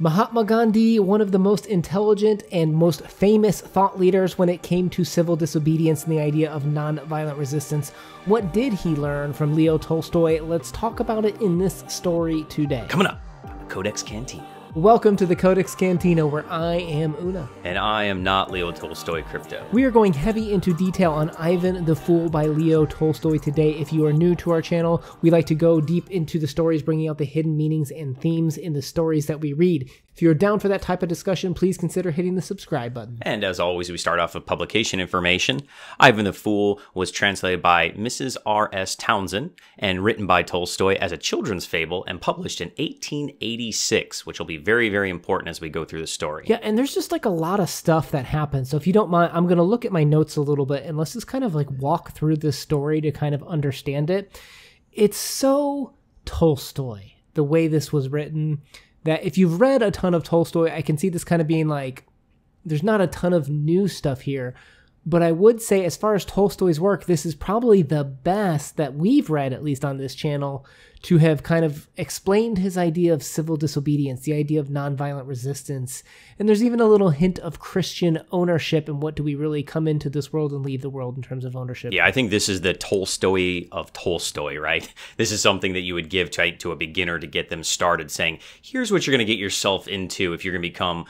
Mahatma Gandhi, one of the most intelligent and most famous thought leaders when it came to civil disobedience and the idea of nonviolent resistance, what did he learn from Leo Tolstoy? Let's talk about it in this story today. Coming up, Codex Canteen. Welcome to the Codex Cantina, where I am Una. And I am not Leo Tolstoy Crypto. We are going heavy into detail on Ivan the Fool by Leo Tolstoy today. If you are new to our channel, we like to go deep into the stories, bringing out the hidden meanings and themes in the stories that we read. If you're down for that type of discussion, please consider hitting the subscribe button. And as always, we start off with publication information. Ivan the Fool was translated by Mrs. R.S. Townsend and written by Tolstoy as a children's fable and published in 1886, which will be very, very important as we go through the story. Yeah, and there's just like a lot of stuff that happens. So if you don't mind, I'm going to look at my notes a little bit and let's just kind of like walk through this story to kind of understand it. It's so Tolstoy, the way this was written that if you've read a ton of Tolstoy, I can see this kind of being like, there's not a ton of new stuff here, but I would say, as far as Tolstoy's work, this is probably the best that we've read, at least on this channel, to have kind of explained his idea of civil disobedience, the idea of nonviolent resistance. And there's even a little hint of Christian ownership and what do we really come into this world and leave the world in terms of ownership. Yeah, I think this is the Tolstoy of Tolstoy, right? This is something that you would give to, to a beginner to get them started, saying, here's what you're going to get yourself into if you're going to become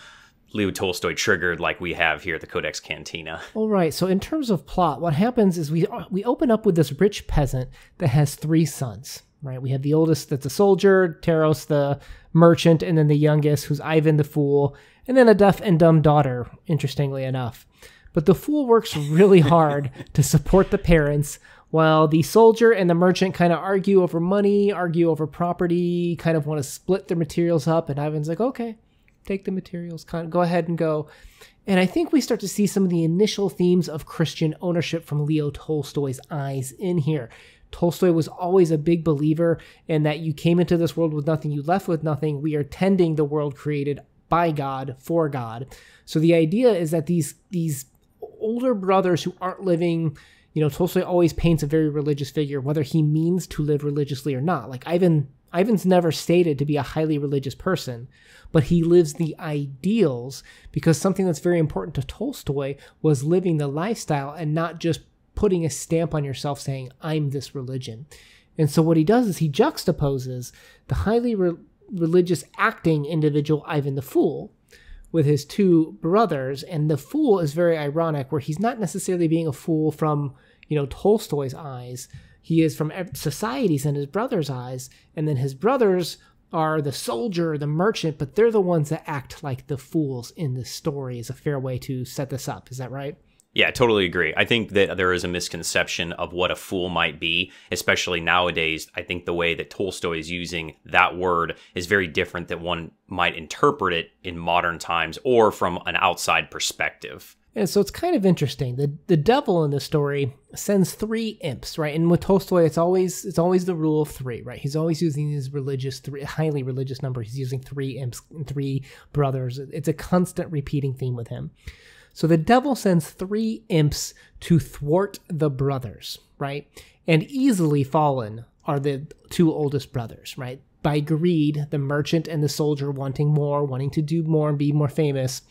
Leo Tolstoy triggered like we have here at the Codex Cantina. All right. So in terms of plot, what happens is we we open up with this rich peasant that has three sons. Right. We have the oldest that's a soldier, Taros the merchant, and then the youngest who's Ivan the fool, and then a deaf and dumb daughter. Interestingly enough, but the fool works really hard to support the parents. While the soldier and the merchant kind of argue over money, argue over property, kind of want to split their materials up, and Ivan's like, okay, take the materials, go ahead and go. And I think we start to see some of the initial themes of Christian ownership from Leo Tolstoy's eyes in here. Tolstoy was always a big believer in that you came into this world with nothing, you left with nothing. We are tending the world created by God for God. So the idea is that these these older brothers who aren't living, you know, Tolstoy always paints a very religious figure, whether he means to live religiously or not. Like Ivan Ivan's never stated to be a highly religious person, but he lives the ideals because something that's very important to Tolstoy was living the lifestyle and not just putting a stamp on yourself saying, I'm this religion. And so what he does is he juxtaposes the highly re religious acting individual Ivan the Fool with his two brothers. And the Fool is very ironic, where he's not necessarily being a fool from, you know, Tolstoy's eyes he is from society's in his brother's eyes, and then his brothers are the soldier, the merchant, but they're the ones that act like the fools in this story. Is a fair way to set this up. Is that right? Yeah, totally agree. I think that there is a misconception of what a fool might be, especially nowadays. I think the way that Tolstoy is using that word is very different than one might interpret it in modern times or from an outside perspective. And so it's kind of interesting. The the devil in the story sends three imps, right? And with Tolstoy, it's always it's always the rule of three, right? He's always using these religious three highly religious number. He's using three imps, three brothers. It's a constant repeating theme with him. So the devil sends three imps to thwart the brothers, right? And easily fallen are the two oldest brothers, right? By greed, the merchant and the soldier wanting more, wanting to do more and be more famous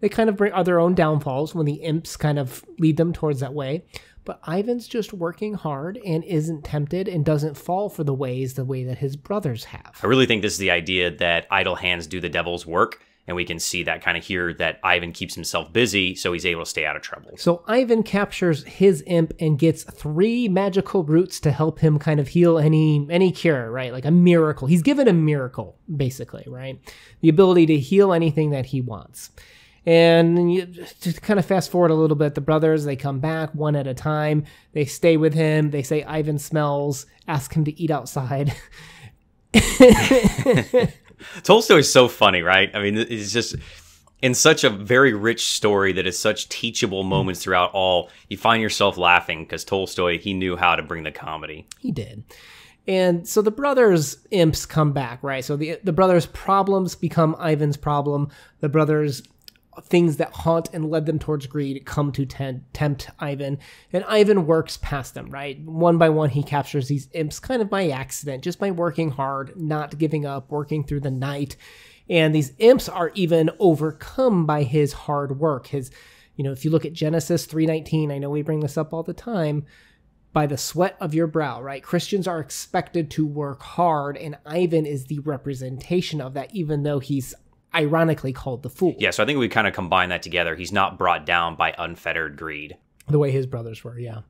they kind of bring are their own downfalls when the imps kind of lead them towards that way. But Ivan's just working hard and isn't tempted and doesn't fall for the ways the way that his brothers have. I really think this is the idea that idle hands do the devil's work. And we can see that kind of here that Ivan keeps himself busy, so he's able to stay out of trouble. So Ivan captures his imp and gets three magical roots to help him kind of heal any any cure, right? Like a miracle. He's given a miracle, basically, right? The ability to heal anything that he wants. And you, to kind of fast forward a little bit, the brothers they come back one at a time. They stay with him. They say Ivan smells. Ask him to eat outside. Tolstoy is so funny, right? I mean, it's just in such a very rich story that is such teachable mm. moments throughout all. You find yourself laughing because Tolstoy he knew how to bring the comedy. He did. And so the brothers' imps come back, right? So the the brothers' problems become Ivan's problem. The brothers' things that haunt and led them towards greed come to tempt Ivan, and Ivan works past them, right? One by one, he captures these imps kind of by accident, just by working hard, not giving up, working through the night. And these imps are even overcome by his hard work. His, you know, if you look at Genesis 3:19, I know we bring this up all the time, by the sweat of your brow, right? Christians are expected to work hard, and Ivan is the representation of that, even though he's ironically called the fool. Yeah, so I think we kind of combine that together. He's not brought down by unfettered greed. The way his brothers were, yeah.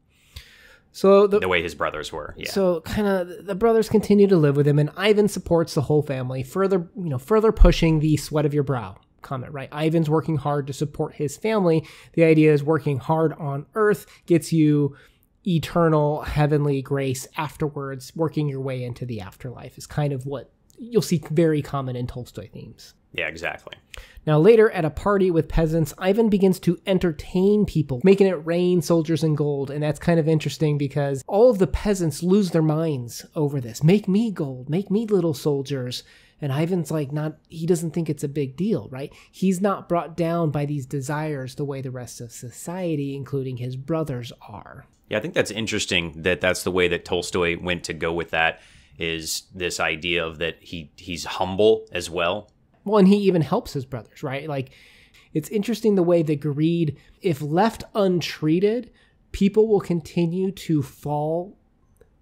So the, the, way his brothers were, yeah. So kind of the brothers continue to live with him, and Ivan supports the whole family, further you know further pushing the sweat of your brow comment. Right, Ivan's working hard to support his family. The idea is working hard on Earth gets you eternal heavenly grace afterwards. Working your way into the afterlife is kind of what you'll see very common in Tolstoy themes. Yeah, exactly. Now, later at a party with peasants, Ivan begins to entertain people, making it rain soldiers and gold. And that's kind of interesting because all of the peasants lose their minds over this. Make me gold, make me little soldiers. And Ivan's like, not, he doesn't think it's a big deal, right? He's not brought down by these desires the way the rest of society, including his brothers, are. Yeah, I think that's interesting that that's the way that Tolstoy went to go with that is this idea of that he he's humble as well. Well, and he even helps his brothers, right? Like it's interesting the way that greed, if left untreated, people will continue to fall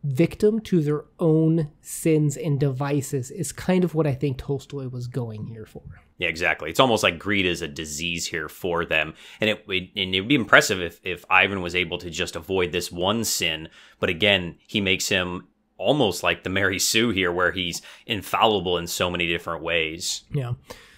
victim to their own sins and devices is kind of what I think Tolstoy was going here for. Yeah, exactly. It's almost like greed is a disease here for them, and it, and it would be impressive if if Ivan was able to just avoid this one sin. But again, he makes him almost like the Mary Sue here, where he's infallible in so many different ways. Yeah.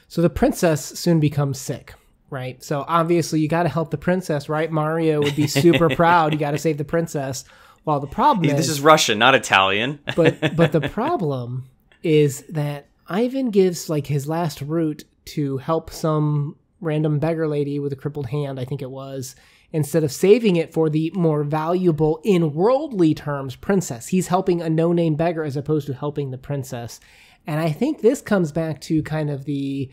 So the princess soon becomes sick, right? So obviously, you got to help the princess, right? Mario would be super proud. You got to save the princess. Well, the problem this is, is Russian, not Italian. but but the problem is that Ivan gives like his last route to help some random beggar lady with a crippled hand, I think it was, instead of saving it for the more valuable in worldly terms princess. He's helping a no name beggar as opposed to helping the princess. And I think this comes back to kind of the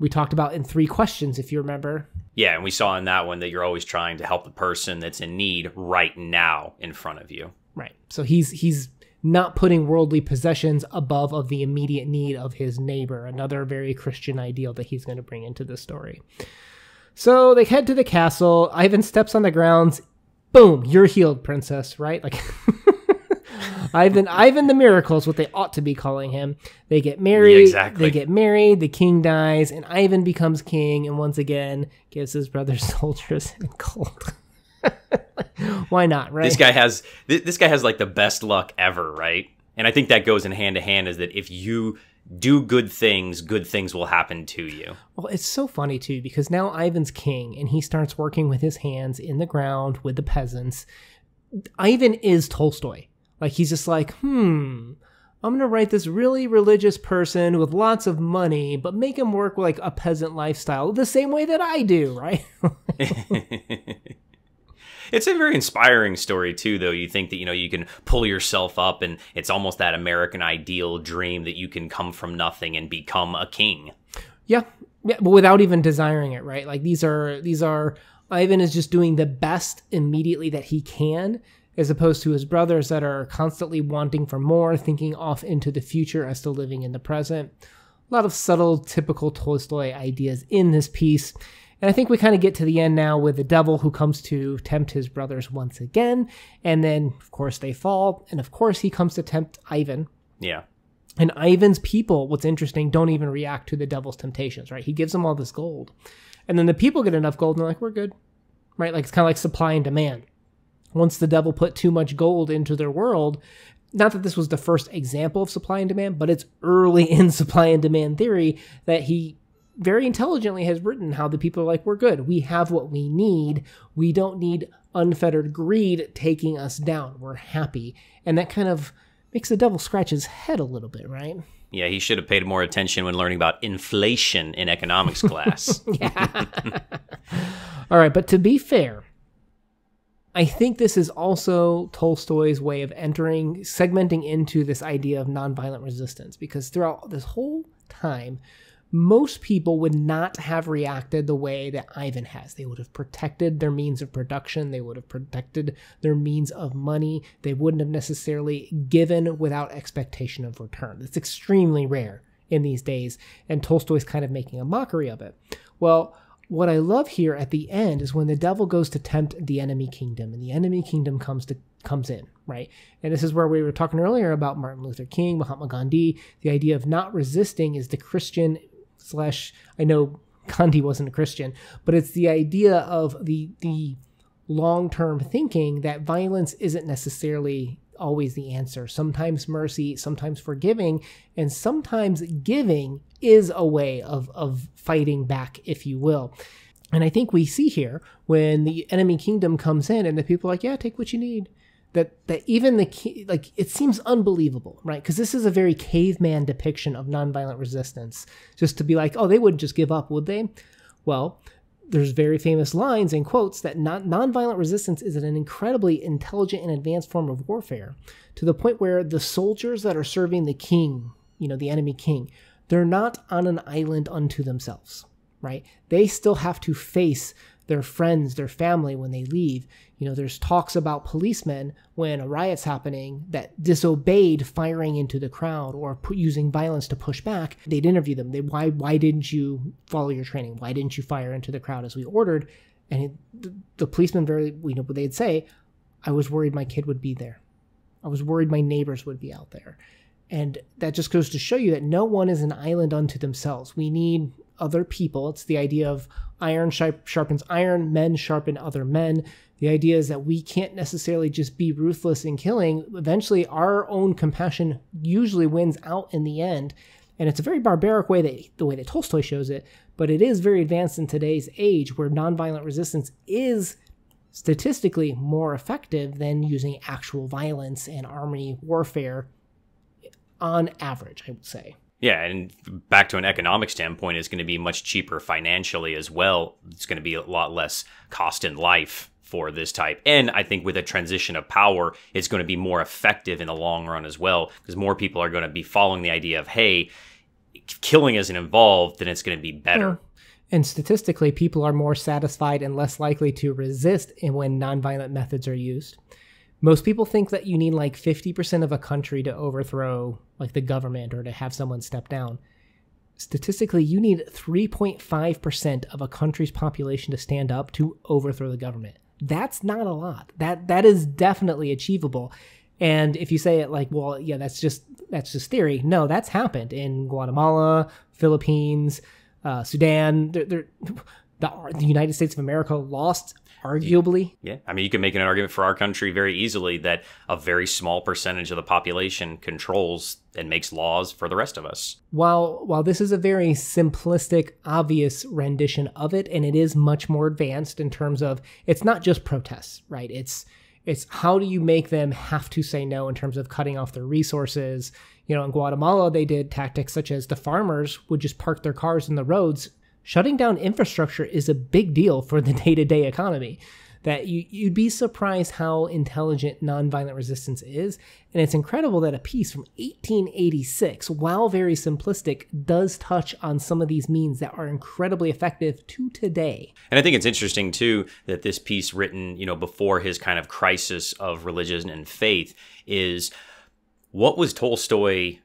we talked about in three questions, if you remember. Yeah, and we saw in that one that you're always trying to help the person that's in need right now in front of you. Right. So he's he's not putting worldly possessions above of the immediate need of his neighbor, another very Christian ideal that he's going to bring into the story. So they head to the castle. Ivan steps on the grounds. Boom, you're healed, princess, right? Like Ivan Ivan the Miracle's what they ought to be calling him. They get married. Yeah, exactly. They get married, the king dies, and Ivan becomes king and once again gives his brother soldiers and gold. Why not, right? This guy has this guy has like the best luck ever, right? And I think that goes in hand to hand is that if you do good things, good things will happen to you. Well, it's so funny too because now Ivan's king and he starts working with his hands in the ground with the peasants. Ivan is Tolstoy. Like he's just like, "Hmm, I'm going to write this really religious person with lots of money, but make him work like a peasant lifestyle the same way that I do, right?" It's a very inspiring story too, though. You think that you know you can pull yourself up, and it's almost that American ideal dream that you can come from nothing and become a king. Yeah, yeah, but without even desiring it, right? Like these are these are Ivan is just doing the best immediately that he can, as opposed to his brothers that are constantly wanting for more, thinking off into the future as to living in the present. A lot of subtle, typical Tolstoy ideas in this piece. And I think we kind of get to the end now with the devil who comes to tempt his brothers once again. And then, of course, they fall. And of course, he comes to tempt Ivan. Yeah. And Ivan's people, what's interesting, don't even react to the devil's temptations, right? He gives them all this gold. And then the people get enough gold and they're like, we're good, right? Like it's kind of like supply and demand. Once the devil put too much gold into their world, not that this was the first example of supply and demand, but it's early in supply and demand theory that he very intelligently has written how the people are like, we're good. We have what we need. We don't need unfettered greed taking us down. We're happy. And that kind of makes the devil scratch his head a little bit, right? Yeah, he should have paid more attention when learning about inflation in economics class. yeah. All right, but to be fair, I think this is also Tolstoy's way of entering, segmenting into this idea of nonviolent resistance, because throughout this whole time, most people would not have reacted the way that Ivan has. They would have protected their means of production, they would have protected their means of money, they wouldn't have necessarily given without expectation of return. That's extremely rare in these days, and Tolstoy's kind of making a mockery of it. Well, what I love here at the end is when the devil goes to tempt the enemy kingdom, and the enemy kingdom comes to comes in, right? And this is where we were talking earlier about Martin Luther King, Mahatma Gandhi. The idea of not resisting is the Christian slash I know Gandhi wasn't a Christian, but it's the idea of the the long-term thinking that violence isn't necessarily always the answer. Sometimes mercy, sometimes forgiving, and sometimes giving is a way of, of fighting back, if you will. And I think we see here when the enemy kingdom comes in and the people are like, yeah, take what you need that that even the like it seems unbelievable, right? Because this is a very caveman depiction of nonviolent resistance. Just to be like, oh, they wouldn't just give up, would they? Well, there's very famous lines and quotes that non- nonviolent resistance is an incredibly intelligent and advanced form of warfare, to the point where the soldiers that are serving the king, you know, the enemy king, they're not on an island unto themselves, right? They still have to face their friends, their family when they leave. You know, there's talks about policemen when a riot's happening that disobeyed firing into the crowd or using violence to push back. They'd interview them. They, why, why didn't you follow your training? Why didn't you fire into the crowd as we ordered? And it, the, the policeman very, you know, they'd say, I was worried my kid would be there. I was worried my neighbors would be out there. And that just goes to show you that no one is an island unto themselves. We need other people. It's the idea of iron sharpens iron, men sharpen other men. The idea is that we can't necessarily just be ruthless in killing. Eventually, our own compassion usually wins out in the end. And it's a very barbaric way that the way that Tolstoy shows it, but it is very advanced in today's age where nonviolent resistance is statistically more effective than using actual violence and army warfare on average, I would say. Yeah, and back to an economic standpoint, it's going to be much cheaper financially as well. It's going to be a lot less cost in life for this type. And I think with a transition of power, it's going to be more effective in the long run as well, because more people are going to be following the idea of, hey, killing isn't involved, then it's going to be better. And statistically, people are more satisfied and less likely to resist when nonviolent methods are used most people think that you need like 50% of a country to overthrow like the government or to have someone step down statistically you need 3.5% of a country's population to stand up to overthrow the government that's not a lot that that is definitely achievable and if you say it like well yeah that's just that's just theory no that's happened in guatemala philippines uh, sudan they're, they're, the, the united states of america lost arguably. Yeah. I mean, you can make an argument for our country very easily that a very small percentage of the population controls and makes laws for the rest of us. While while this is a very simplistic, obvious rendition of it and it is much more advanced in terms of it's not just protests, right? It's it's how do you make them have to say no in terms of cutting off their resources you know in guatemala they did tactics such as the farmers would just park their cars in the roads shutting down infrastructure is a big deal for the day to day economy. That you, you'd be surprised how intelligent nonviolent resistance is. And it's incredible that a piece from 1886, while very simplistic, does touch on some of these means that are incredibly effective to today. And I think it's interesting, too, that this piece, written, you know, before his kind of crisis of religion and faith, is what was Tolstoy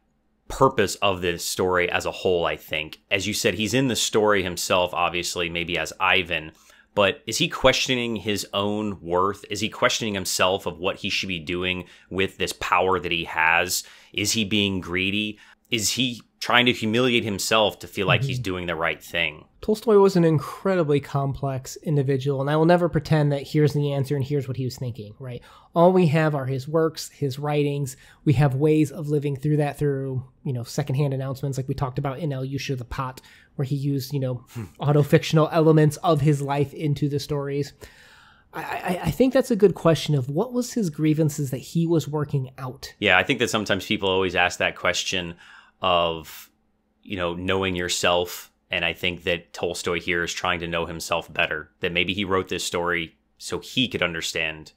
purpose of this story as a whole, I think. As you said, he's in the story himself, obviously, maybe as Ivan, but is he questioning his own worth? Is he questioning himself of what he should be doing with this power that he has? Is he being greedy? Is he trying to humiliate himself to feel like mm-hmm. he's doing the right thing. Tolstoy was an incredibly complex individual, and I will never pretend that here's the answer and here's what he was thinking, right? All we have are his works, his writings. We have ways of living through that through, you know, secondhand announcements like we talked about in El Yusha the Pot, where he used, you know, hmm. auto-fictional elements of his life into the stories. I, I, think that's a good question of what was his grievances that he was working out. Yeah, I think that sometimes people always ask that question of you know knowing yourself and i think that tolstoy here is trying to know himself better that maybe he wrote this story so he could understand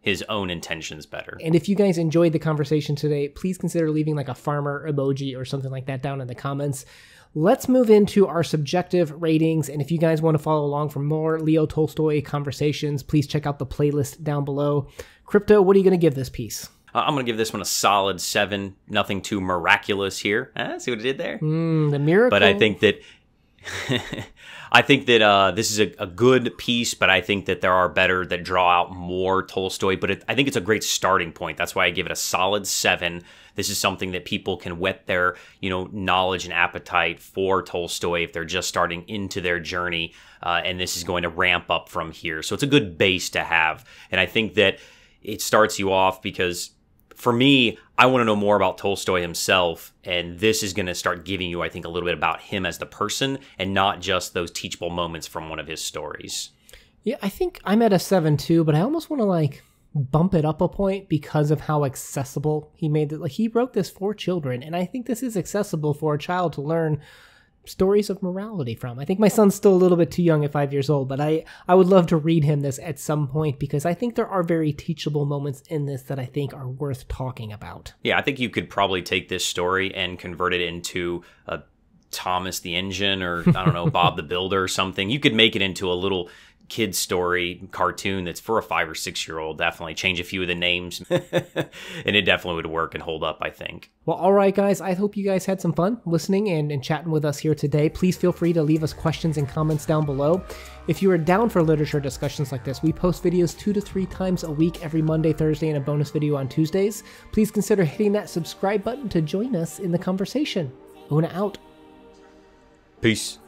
his own intentions better. And if you guys enjoyed the conversation today, please consider leaving like a farmer emoji or something like that down in the comments. Let's move into our subjective ratings. And if you guys want to follow along for more Leo Tolstoy conversations, please check out the playlist down below. Crypto, what are you going to give this piece? Uh, I'm going to give this one a solid seven. Nothing too miraculous here. Ah, see what it did there? Mm, the miracle. But I think that. I think that uh, this is a, a, good piece, but I think that there are better that draw out more Tolstoy. But it, I think it's a great starting point. That's why I give it a solid seven. This is something that people can whet their you know knowledge and appetite for Tolstoy if they're just starting into their journey, uh, and this is going to ramp up from here. So it's a good base to have, and I think that it starts you off because for me, I want to know more about Tolstoy himself. And this is going to start giving you, I think, a little bit about him as the person and not just those teachable moments from one of his stories. Yeah, I think I'm at a seven too, but I almost want to like bump it up a point because of how accessible he made it. Like he wrote this for children, and I think this is accessible for a child to learn stories of morality from. I think my son's still a little bit too young at five years old, but I, I would love to read him this at some point because I think there are very teachable moments in this that I think are worth talking about. Yeah, I think you could probably take this story and convert it into a Thomas the Engine or I don't know, Bob the Builder or something. You could make it into a little kid story cartoon that's for a five or six year old. Definitely change a few of the names, and it definitely would work and hold up, I think. Well, all right, guys. I hope you guys had some fun listening and, and chatting with us here today. Please feel free to leave us questions and comments down below. If you are down for literature discussions like this, we post videos two to three times a week every Monday, Thursday, and a bonus video on Tuesdays. Please consider hitting that subscribe button to join us in the conversation. Una out. Peace.